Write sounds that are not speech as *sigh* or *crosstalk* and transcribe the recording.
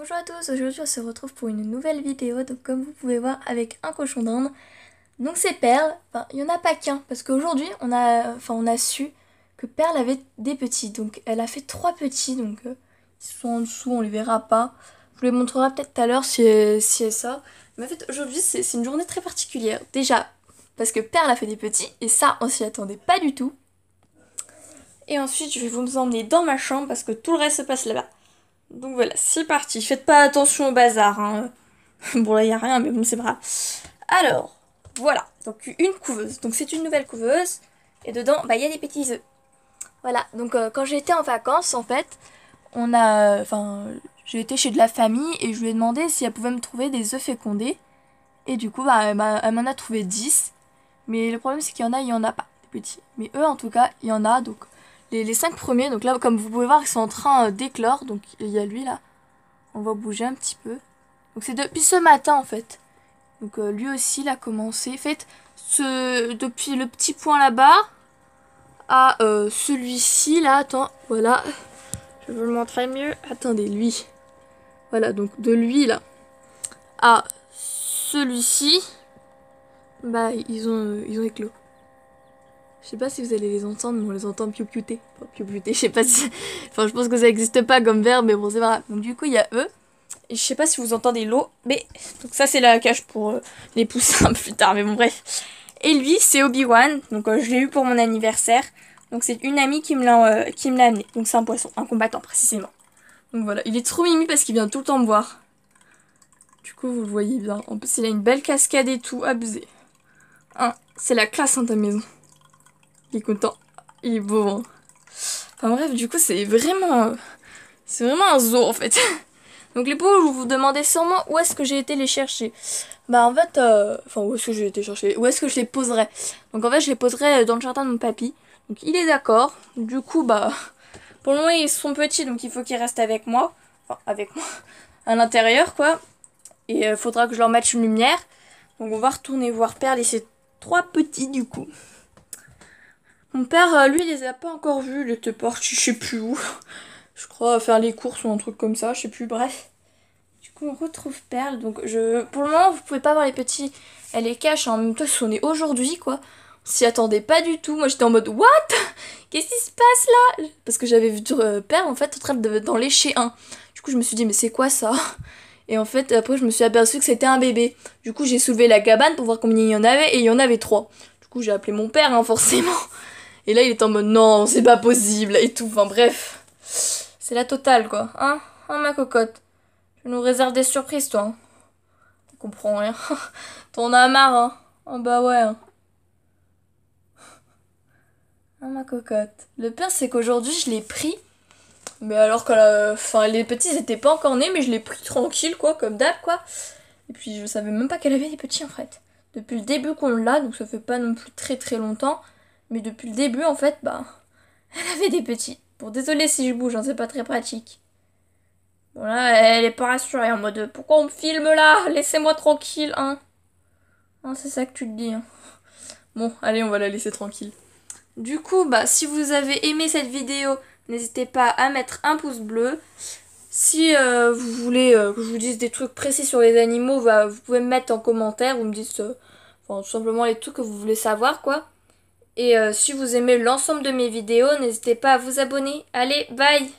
Bonjour à tous, aujourd'hui on se retrouve pour une nouvelle vidéo, donc comme vous pouvez voir avec un cochon d'Inde. Donc c'est Perle, enfin il n'y en a pas qu'un, parce qu'aujourd'hui on a enfin on a su que Perle avait des petits, donc elle a fait trois petits, donc euh, ils sont en dessous, on les verra pas. Je vous les montrerai peut-être tout à l'heure si, si elle sort. Mais en fait aujourd'hui c'est une journée très particulière, déjà parce que Perle a fait des petits, et ça on s'y attendait pas du tout. Et ensuite je vais vous emmener dans ma chambre parce que tout le reste se passe là-bas. Donc voilà, c'est parti. Faites pas attention au bazar. Hein. *laughs* bon là, il a rien, mais bon, c'est pas Alors, voilà. Donc une couveuse. Donc c'est une nouvelle couveuse. Et dedans, bah il y a des petits œufs. Voilà, donc euh, quand j'étais en vacances, en fait, on a... Enfin, j'ai été chez de la famille et je lui ai demandé si elle pouvait me trouver des œufs fécondés. Et du coup, bah, elle m'en a, trouvé 10. Mais le problème, c'est qu'il y en a, il y en a pas, des petits. Mais eux, en tout cas, il y en a, donc les, les, cinq premiers. Donc là, comme vous pouvez voir, ils sont en train euh, d'éclore. Donc il y a lui là. On va bouger un petit peu. Donc c'est depuis ce matin en fait. Donc euh, lui aussi, il a commencé. Faites ce, depuis le petit point là-bas à euh, celui-ci là. Attends, voilà. Je vous le montrer mieux. Attendez, lui. Voilà, donc de lui là à celui-ci, bah ils ont, ils ont éclos. Je sais pas si vous allez les entendre, mais on les entend piou Enfin, je sais pas si. Enfin, je pense que ça existe pas comme verbe, mais bon, c'est pas Donc, du coup, il y a eux. Et je sais pas si vous entendez l'eau, mais. Donc, ça, c'est la cache pour euh, les poussins *laughs* plus tard, mais bon, bref. Et lui, c'est Obi-Wan. Donc, euh, je l'ai eu pour mon anniversaire. Donc, c'est une amie qui me l'a euh, amené. Donc, c'est un poisson, un combattant précisément. Donc, voilà. Il est trop mimi parce qu'il vient tout le temps me voir. Du coup, vous le voyez bien. En plus, il a une belle cascade et tout, abusé. Hein, c'est la classe dans hein, ta maison. Il est content. Il est beau. Hein. Enfin bref, du coup, c'est vraiment... c'est vraiment un zoo, en fait. *laughs* Donc les pauvres, vous vous demandez sûrement où est-ce que j'ai été les chercher. Bah en fait, euh, enfin où est-ce que j'ai été chercher Où est-ce que je les poserai. Donc en fait, je les poserai dans le jardin de mon papy. Donc il est d'accord. Du coup, bah pour le moment ils sont petits, donc il faut qu'ils restent avec moi, enfin avec moi, à l'intérieur quoi. Et il euh, faudra que je leur mette une lumière. Donc on va retourner voir Perle et ses trois petits du coup. Mon père, euh, lui, il les a pas encore vus. Il était parti, je sais plus où. Je crois faire les courses ou un truc comme ça, je sais plus. Bref. Du coup, on retrouve Perle. Donc, je, pour le moment, vous pouvez pas voir les petits. Elle les cache. En hein, même temps, ce sont aujourd'hui, quoi. On s'y attendait pas du tout. Moi, j'étais en mode What Qu'est-ce qui se passe là Parce que j'avais vu euh, Perle, en fait, en train de d'en lécher un. Du coup, je me suis dit, mais c'est quoi ça et en fait, après, je me suis aperçue que c'était un bébé. Du coup, j'ai soulevé la cabane pour voir combien il y en avait, et il y en avait trois. Du coup, j'ai appelé mon père, hein, forcément. Et là, il est en mode non, c'est pas possible et tout. Enfin bref, c'est la totale quoi. Hein Hein, ma cocotte Je nous réserves des surprises, toi. tu hein. comprends rien. *laughs* T'en as marre, hein oh, bah ouais. Hein. hein, ma cocotte Le pire, c'est qu'aujourd'hui, je l'ai pris. Mais alors que enfin, les petits ils étaient pas encore nés, mais je l'ai pris tranquille, quoi, comme d'hab, quoi. Et puis, je savais même pas qu'elle avait des petits, en fait. Depuis le début qu'on l'a, donc ça fait pas non plus très très longtemps. Mais depuis le début, en fait, bah, *laughs* elle avait des petits... Bon, désolé si je bouge, hein, c'est pas très pratique. Bon, là, elle est pas rassurée en mode Pourquoi on me filme là Laissez-moi tranquille, hein. hein. c'est ça que tu te dis. Hein. Bon, allez, on va la laisser tranquille. Du coup, bah, si vous avez aimé cette vidéo, n'hésitez pas à mettre un pouce bleu. Si euh, vous voulez euh, que je vous dise des trucs précis sur les animaux, bah, vous pouvez me mettre en commentaire, vous me dites euh, tout simplement les trucs que vous voulez savoir, quoi. Et euh, si vous aimez l'ensemble de mes vidéos, n'hésitez pas à vous abonner. Allez, bye